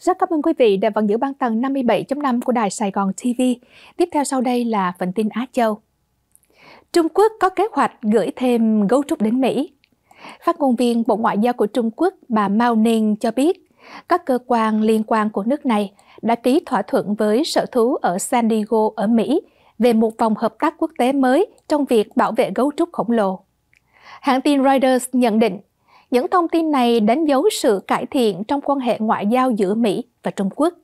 Rất cảm ơn quý vị đã vẫn giữ ban tầng 57.5 của Đài Sài Gòn TV. Tiếp theo sau đây là phần tin Á Châu. Trung Quốc có kế hoạch gửi thêm gấu trúc đến Mỹ. Phát ngôn viên Bộ Ngoại giao của Trung Quốc bà Mao Ninh cho biết, các cơ quan liên quan của nước này đã ký thỏa thuận với sở thú ở San Diego ở Mỹ về một vòng hợp tác quốc tế mới trong việc bảo vệ gấu trúc khổng lồ. Hãng tin Reuters nhận định những thông tin này đánh dấu sự cải thiện trong quan hệ ngoại giao giữa Mỹ và Trung Quốc.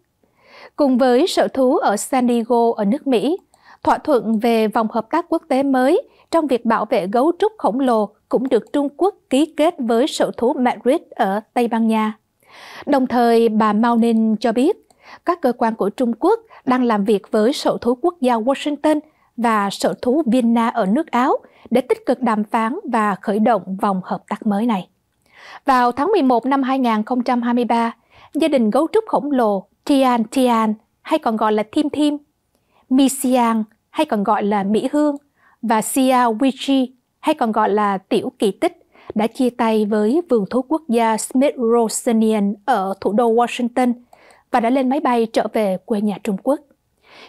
Cùng với sở thú ở San Diego ở nước Mỹ, thỏa thuận về vòng hợp tác quốc tế mới trong việc bảo vệ gấu trúc khổng lồ cũng được Trung Quốc ký kết với sở thú Madrid ở Tây Ban Nha. Đồng thời, bà Mao Ninh cho biết, các cơ quan của Trung Quốc đang làm việc với sở thú quốc gia Washington và sở thú Vienna ở nước Áo để tích cực đàm phán và khởi động vòng hợp tác mới này. Vào tháng 11 năm 2023, gia đình gấu trúc khổng lồ Tian Tian hay còn gọi là Thim Thim, Mi Siang hay còn gọi là Mỹ Hương và Xia Wichi hay còn gọi là Tiểu Kỳ Tích đã chia tay với vườn thú quốc gia Smithsonian ở thủ đô Washington và đã lên máy bay trở về quê nhà Trung Quốc.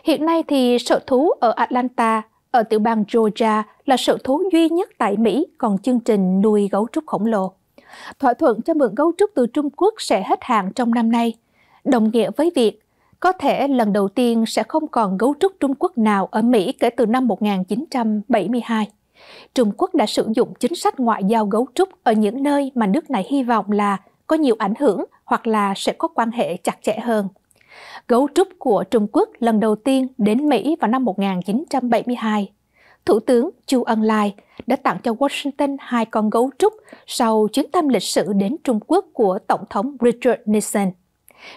Hiện nay thì sở thú ở Atlanta ở tiểu bang Georgia là sở thú duy nhất tại Mỹ còn chương trình nuôi gấu trúc khổng lồ. Thỏa thuận cho mượn gấu trúc từ Trung Quốc sẽ hết hạn trong năm nay, đồng nghĩa với việc có thể lần đầu tiên sẽ không còn gấu trúc Trung Quốc nào ở Mỹ kể từ năm 1972. Trung Quốc đã sử dụng chính sách ngoại giao gấu trúc ở những nơi mà nước này hy vọng là có nhiều ảnh hưởng hoặc là sẽ có quan hệ chặt chẽ hơn. Gấu trúc của Trung Quốc lần đầu tiên đến Mỹ vào năm 1972 Thủ tướng Chu Ân Lai đã tặng cho Washington hai con gấu trúc sau chuyến thăm lịch sử đến Trung Quốc của Tổng thống Richard Nixon.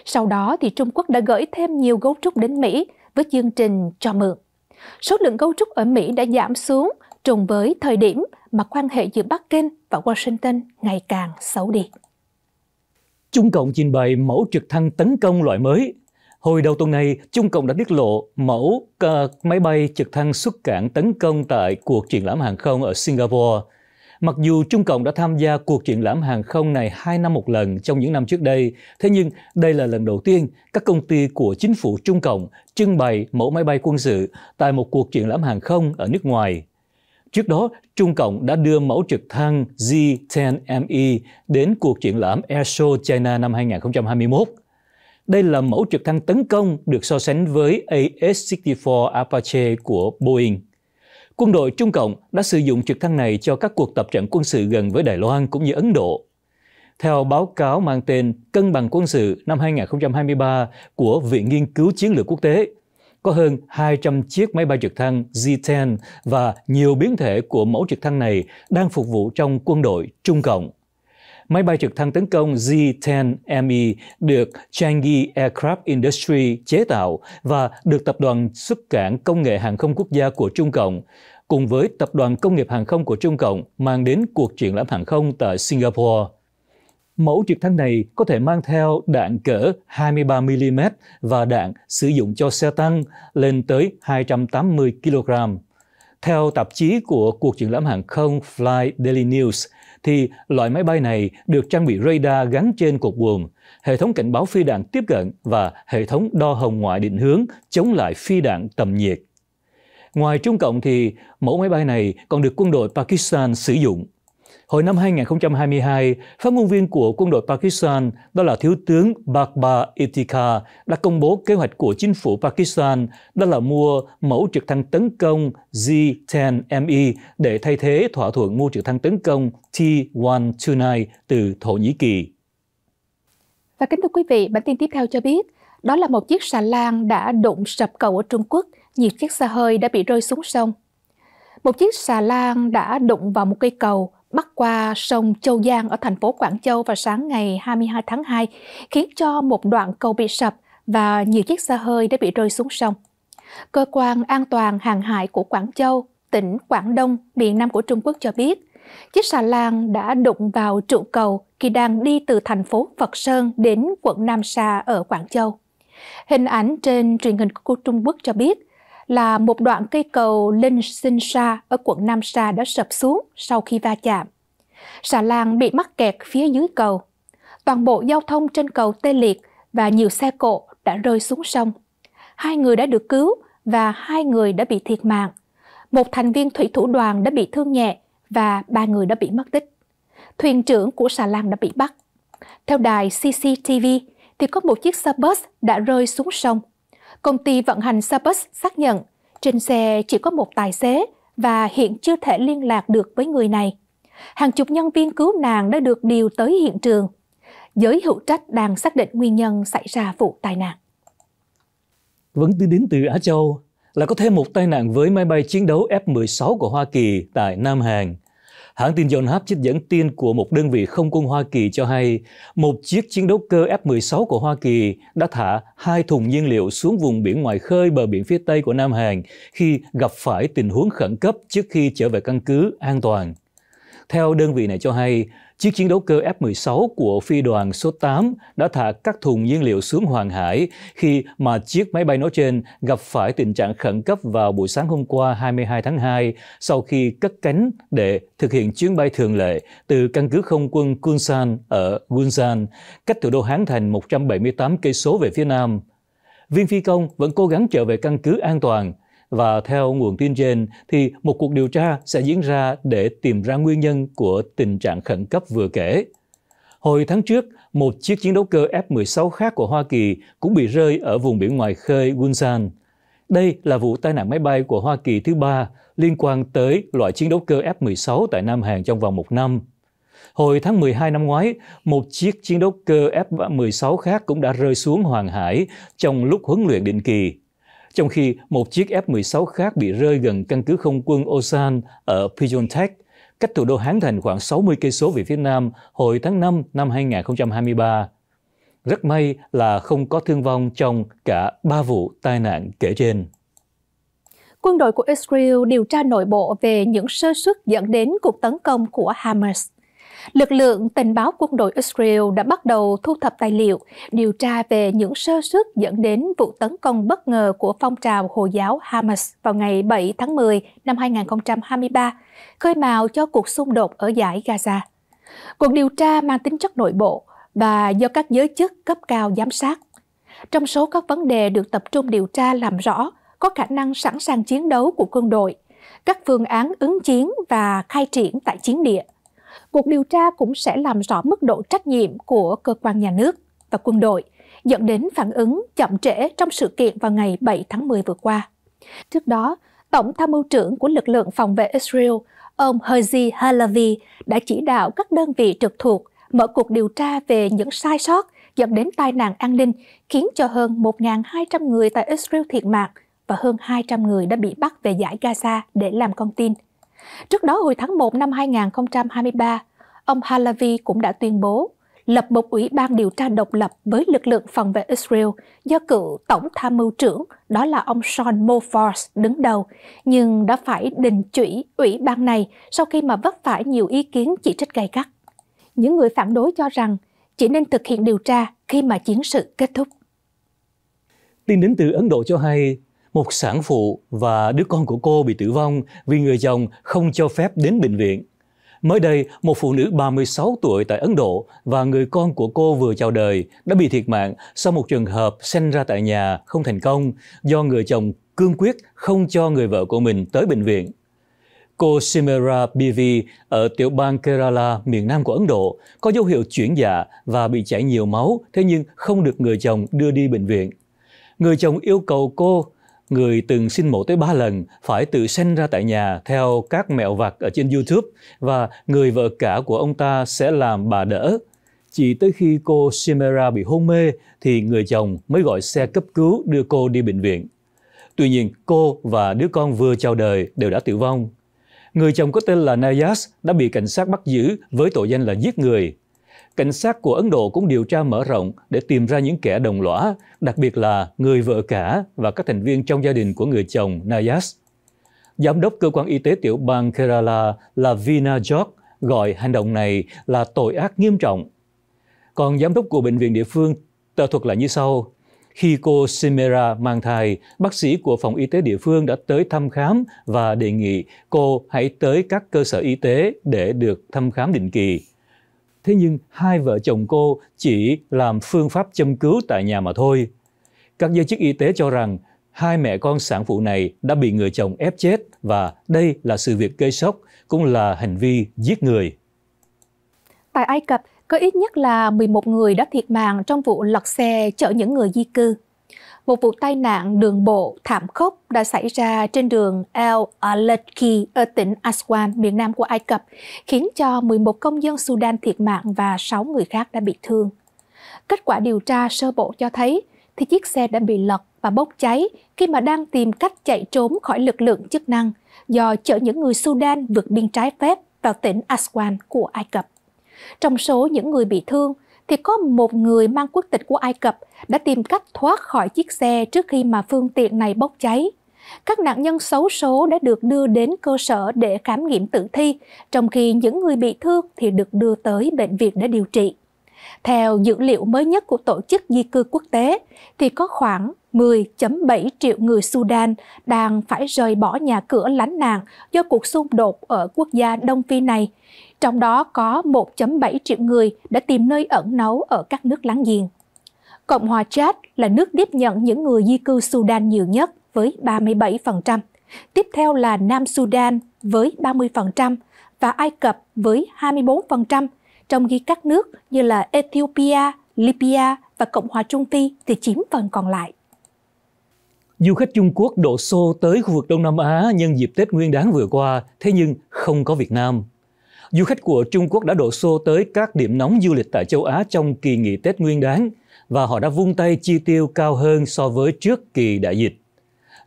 Sau đó thì Trung Quốc đã gửi thêm nhiều gấu trúc đến Mỹ với chương trình cho mượn. Số lượng gấu trúc ở Mỹ đã giảm xuống trùng với thời điểm mà quan hệ giữa Bắc Kinh và Washington ngày càng xấu đi. Trung Cộng trình bày mẫu trực thăng tấn công loại mới Hồi đầu tuần này, Trung Cộng đã tiết lộ mẫu ờ, máy bay trực thăng xuất cảng tấn công tại cuộc triển lãm hàng không ở Singapore. Mặc dù Trung Cộng đã tham gia cuộc triển lãm hàng không này hai năm một lần trong những năm trước đây, thế nhưng đây là lần đầu tiên các công ty của chính phủ Trung Cộng trưng bày mẫu máy bay quân sự tại một cuộc triển lãm hàng không ở nước ngoài. Trước đó, Trung Cộng đã đưa mẫu trực thăng z 10 me đến cuộc triển lãm Airshow China năm 2021. Đây là mẫu trực thăng tấn công được so sánh với AS-64 Apache của Boeing. Quân đội Trung Cộng đã sử dụng trực thăng này cho các cuộc tập trận quân sự gần với Đài Loan cũng như Ấn Độ. Theo báo cáo mang tên Cân bằng quân sự năm 2023 của Viện Nghiên cứu Chiến lược Quốc tế, có hơn 200 chiếc máy bay trực thăng z 10 và nhiều biến thể của mẫu trực thăng này đang phục vụ trong quân đội Trung Cộng. Máy bay trực thăng tấn công Z-10ME được Changi Aircraft Industry chế tạo và được Tập đoàn xuất cảng công nghệ hàng không quốc gia của Trung Cộng cùng với Tập đoàn Công nghiệp Hàng không của Trung Cộng mang đến cuộc triển lãm hàng không tại Singapore. Mẫu trực thăng này có thể mang theo đạn cỡ 23mm và đạn sử dụng cho xe tăng lên tới 280 kg. Theo tạp chí của cuộc triển lãm hàng không Fly Daily News, thì loại máy bay này được trang bị radar gắn trên cột buồm, hệ thống cảnh báo phi đạn tiếp cận và hệ thống đo hồng ngoại định hướng chống lại phi đạn tầm nhiệt. Ngoài Trung Cộng thì mẫu máy bay này còn được quân đội Pakistan sử dụng Hồi năm 2022, phát ngôn viên của quân đội Pakistan, đó là Thiếu tướng Bakba Itika, đã công bố kế hoạch của chính phủ Pakistan, đó là mua mẫu trực thăng tấn công Z-10ME để thay thế thỏa thuận mua trực thăng tấn công T-129 từ Thổ Nhĩ Kỳ. Và kính thưa quý vị, bản tin tiếp theo cho biết, đó là một chiếc xà lan đã đụng sập cầu ở Trung Quốc, nhiều chiếc xe hơi đã bị rơi xuống sông. Một chiếc xà lan đã đụng vào một cây cầu, bắc qua sông Châu Giang ở thành phố Quảng Châu vào sáng ngày 22 tháng 2, khiến cho một đoạn cầu bị sập và nhiều chiếc xe hơi đã bị rơi xuống sông. Cơ quan an toàn hàng hải của Quảng Châu, tỉnh Quảng Đông, miền Nam của Trung Quốc cho biết, chiếc xà lan đã đụng vào trụ cầu khi đang đi từ thành phố Phật Sơn đến quận Nam Sa ở Quảng Châu. Hình ảnh trên truyền hình của Trung Quốc cho biết, là một đoạn cây cầu Linh Sinh Sa ở quận Nam Sa đã sập xuống sau khi va chạm. Xà lan bị mắc kẹt phía dưới cầu. Toàn bộ giao thông trên cầu tê liệt và nhiều xe cộ đã rơi xuống sông. Hai người đã được cứu và hai người đã bị thiệt mạng. Một thành viên thủy thủ đoàn đã bị thương nhẹ và ba người đã bị mất tích. Thuyền trưởng của xà lan đã bị bắt. Theo đài CCTV, thì có một chiếc xe bus đã rơi xuống sông Công ty vận hành Sabus xác nhận trên xe chỉ có một tài xế và hiện chưa thể liên lạc được với người này. Hàng chục nhân viên cứu nạn đã được điều tới hiện trường. Giới hữu trách đang xác định nguyên nhân xảy ra vụ tai nạn. Vẫn tin đến từ Á Châu là có thêm một tai nạn với máy bay chiến đấu F-16 của Hoa Kỳ tại Nam Hàn – Hãng tin John Hap trích dẫn tin của một đơn vị không quân Hoa Kỳ cho hay một chiếc chiến đấu cơ F-16 của Hoa Kỳ đã thả hai thùng nhiên liệu xuống vùng biển ngoài khơi bờ biển phía Tây của Nam Hàn khi gặp phải tình huống khẩn cấp trước khi trở về căn cứ an toàn. Theo đơn vị này cho hay, Chiếc chiến đấu cơ F-16 của phi đoàn số 8 đã thả các thùng nhiên liệu xuống Hoàng Hải khi mà chiếc máy bay nói trên gặp phải tình trạng khẩn cấp vào buổi sáng hôm qua 22 tháng 2 sau khi cất cánh để thực hiện chuyến bay thường lệ từ căn cứ không quân Kunsan ở Gunsan, cách thủ đô Hán Thành 178 cây số về phía nam. Viên phi công vẫn cố gắng trở về căn cứ an toàn, và theo nguồn tin trên, thì một cuộc điều tra sẽ diễn ra để tìm ra nguyên nhân của tình trạng khẩn cấp vừa kể. Hồi tháng trước, một chiếc chiến đấu cơ F-16 khác của Hoa Kỳ cũng bị rơi ở vùng biển ngoài khơi Gunsan. Đây là vụ tai nạn máy bay của Hoa Kỳ thứ ba liên quan tới loại chiến đấu cơ F-16 tại Nam Hàn trong vòng một năm. Hồi tháng 12 năm ngoái, một chiếc chiến đấu cơ F-16 khác cũng đã rơi xuống Hoàng Hải trong lúc huấn luyện định kỳ trong khi một chiếc F-16 khác bị rơi gần căn cứ không quân Osan ở Pyeongtaek, cách thủ đô Hán Thành khoảng 60 cây số về phía nam hồi tháng 5 năm 2023. Rất may là không có thương vong trong cả ba vụ tai nạn kể trên. Quân đội của Israel điều tra nội bộ về những sơ suất dẫn đến cuộc tấn công của Hamas lực lượng tình báo quân đội Israel đã bắt đầu thu thập tài liệu, điều tra về những sơ suất dẫn đến vụ tấn công bất ngờ của phong trào Hồi giáo Hamas vào ngày 7 tháng 10 năm 2023, khơi mào cho cuộc xung đột ở giải Gaza. Cuộc điều tra mang tính chất nội bộ và do các giới chức cấp cao giám sát. Trong số các vấn đề được tập trung điều tra làm rõ có khả năng sẵn sàng chiến đấu của quân đội, các phương án ứng chiến và khai triển tại chiến địa – cuộc điều tra cũng sẽ làm rõ mức độ trách nhiệm của cơ quan nhà nước và quân đội, dẫn đến phản ứng chậm trễ trong sự kiện vào ngày 7 tháng 10 vừa qua. Trước đó, Tổng tham mưu trưởng của lực lượng phòng vệ Israel, ông Herzi Halavi, đã chỉ đạo các đơn vị trực thuộc mở cuộc điều tra về những sai sót dẫn đến tai nạn an ninh, khiến cho hơn 1.200 người tại Israel thiệt mạng và hơn 200 người đã bị bắt về giải Gaza để làm con tin. Trước đó hồi tháng 1 năm 2023, ông Halavi cũng đã tuyên bố lập một ủy ban điều tra độc lập với lực lượng phòng vệ Israel do cựu tổng tham mưu trưởng, đó là ông Sean Mofars đứng đầu, nhưng đã phải đình chỉ ủy ban này sau khi mà vấp phải nhiều ý kiến chỉ trích gay gắt. Những người phản đối cho rằng chỉ nên thực hiện điều tra khi mà chiến sự kết thúc. Tin đến từ Ấn Độ cho hay, một sản phụ và đứa con của cô bị tử vong vì người chồng không cho phép đến bệnh viện. Mới đây, một phụ nữ 36 tuổi tại Ấn Độ và người con của cô vừa chào đời đã bị thiệt mạng sau một trường hợp sinh ra tại nhà không thành công do người chồng cương quyết không cho người vợ của mình tới bệnh viện. Cô Simera Bivi ở tiểu bang Kerala, miền nam của Ấn Độ, có dấu hiệu chuyển dạ và bị chảy nhiều máu, thế nhưng không được người chồng đưa đi bệnh viện. Người chồng yêu cầu cô người từng sinh mổ tới 3 lần phải tự sinh ra tại nhà theo các mẹo vặt ở trên YouTube và người vợ cả của ông ta sẽ làm bà đỡ. Chỉ tới khi cô Simera bị hôn mê thì người chồng mới gọi xe cấp cứu đưa cô đi bệnh viện. Tuy nhiên, cô và đứa con vừa chào đời đều đã tử vong. Người chồng có tên là Nayas đã bị cảnh sát bắt giữ với tội danh là giết người cảnh sát của Ấn Độ cũng điều tra mở rộng để tìm ra những kẻ đồng lõa, đặc biệt là người vợ cả và các thành viên trong gia đình của người chồng Nayas. Giám đốc cơ quan y tế tiểu bang Kerala là Vina George gọi hành động này là tội ác nghiêm trọng. Còn giám đốc của bệnh viện địa phương tờ thuật lại như sau. Khi cô Simera mang thai, bác sĩ của phòng y tế địa phương đã tới thăm khám và đề nghị cô hãy tới các cơ sở y tế để được thăm khám định kỳ. Thế nhưng hai vợ chồng cô chỉ làm phương pháp châm cứu tại nhà mà thôi. Các giới chức y tế cho rằng hai mẹ con sản phụ này đã bị người chồng ép chết và đây là sự việc gây sốc, cũng là hành vi giết người. Tại Ai Cập, có ít nhất là 11 người đã thiệt mạng trong vụ lật xe chở những người di cư một vụ tai nạn đường bộ thảm khốc đã xảy ra trên đường El Aletki ở tỉnh Aswan, miền nam của Ai Cập, khiến cho 11 công dân Sudan thiệt mạng và 6 người khác đã bị thương. Kết quả điều tra sơ bộ cho thấy thì chiếc xe đã bị lật và bốc cháy khi mà đang tìm cách chạy trốn khỏi lực lượng chức năng do chở những người Sudan vượt biên trái phép vào tỉnh Aswan của Ai Cập. Trong số những người bị thương, thì có một người mang quốc tịch của Ai Cập đã tìm cách thoát khỏi chiếc xe trước khi mà phương tiện này bốc cháy. Các nạn nhân xấu số đã được đưa đến cơ sở để khám nghiệm tử thi, trong khi những người bị thương thì được đưa tới bệnh viện để điều trị. Theo dữ liệu mới nhất của Tổ chức Di cư Quốc tế, thì có khoảng 10.7 triệu người Sudan đang phải rời bỏ nhà cửa lánh nạn do cuộc xung đột ở quốc gia Đông Phi này trong đó có 1.7 triệu người đã tìm nơi ẩn náu ở các nước láng giềng. Cộng hòa Chad là nước tiếp nhận những người di cư Sudan nhiều nhất với 37%, tiếp theo là Nam Sudan với 30% và Ai Cập với 24%, trong khi các nước như là Ethiopia, Libya và Cộng hòa Trung Phi thì chiếm phần còn lại. Du khách Trung Quốc đổ xô tới khu vực Đông Nam Á nhân dịp Tết Nguyên đán vừa qua, thế nhưng không có Việt Nam. Du khách của Trung Quốc đã đổ xô tới các điểm nóng du lịch tại châu Á trong kỳ nghỉ Tết Nguyên đán và họ đã vung tay chi tiêu cao hơn so với trước kỳ đại dịch.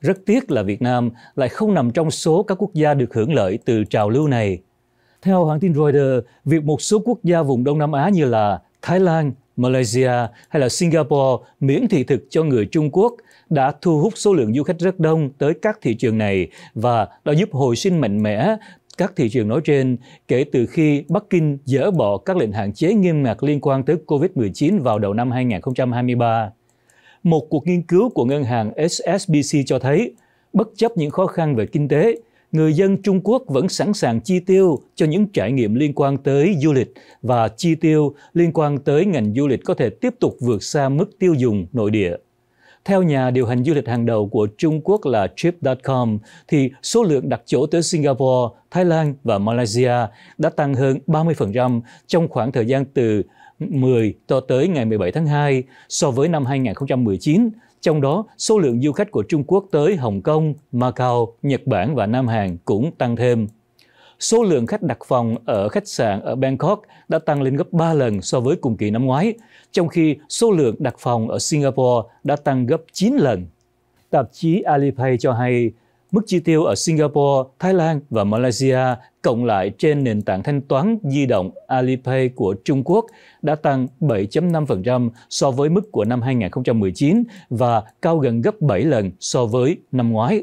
Rất tiếc là Việt Nam lại không nằm trong số các quốc gia được hưởng lợi từ trào lưu này. Theo hãng tin Reuters, việc một số quốc gia vùng Đông Nam Á như là Thái Lan, Malaysia hay là Singapore miễn thị thực cho người Trung Quốc đã thu hút số lượng du khách rất đông tới các thị trường này và đã giúp hồi sinh mạnh mẽ các thị trường nói trên kể từ khi Bắc Kinh dỡ bỏ các lệnh hạn chế nghiêm ngặt liên quan tới COVID-19 vào đầu năm 2023. Một cuộc nghiên cứu của ngân hàng SSBC cho thấy, bất chấp những khó khăn về kinh tế, người dân Trung Quốc vẫn sẵn sàng chi tiêu cho những trải nghiệm liên quan tới du lịch và chi tiêu liên quan tới ngành du lịch có thể tiếp tục vượt xa mức tiêu dùng nội địa. Theo nhà điều hành du lịch hàng đầu của Trung Quốc là Trip.com, thì số lượng đặt chỗ tới Singapore, Thái Lan và Malaysia đã tăng hơn 30% trong khoảng thời gian từ 10 cho tới ngày 17 tháng 2 so với năm 2019, trong đó số lượng du khách của Trung Quốc tới Hồng Kông, Macau, Nhật Bản và Nam Hàn cũng tăng thêm số lượng khách đặt phòng ở khách sạn ở Bangkok đã tăng lên gấp 3 lần so với cùng kỳ năm ngoái, trong khi số lượng đặt phòng ở Singapore đã tăng gấp 9 lần. Tạp chí Alipay cho hay, mức chi tiêu ở Singapore, Thái Lan và Malaysia cộng lại trên nền tảng thanh toán di động Alipay của Trung Quốc đã tăng 7.5% so với mức của năm 2019 và cao gần gấp 7 lần so với năm ngoái.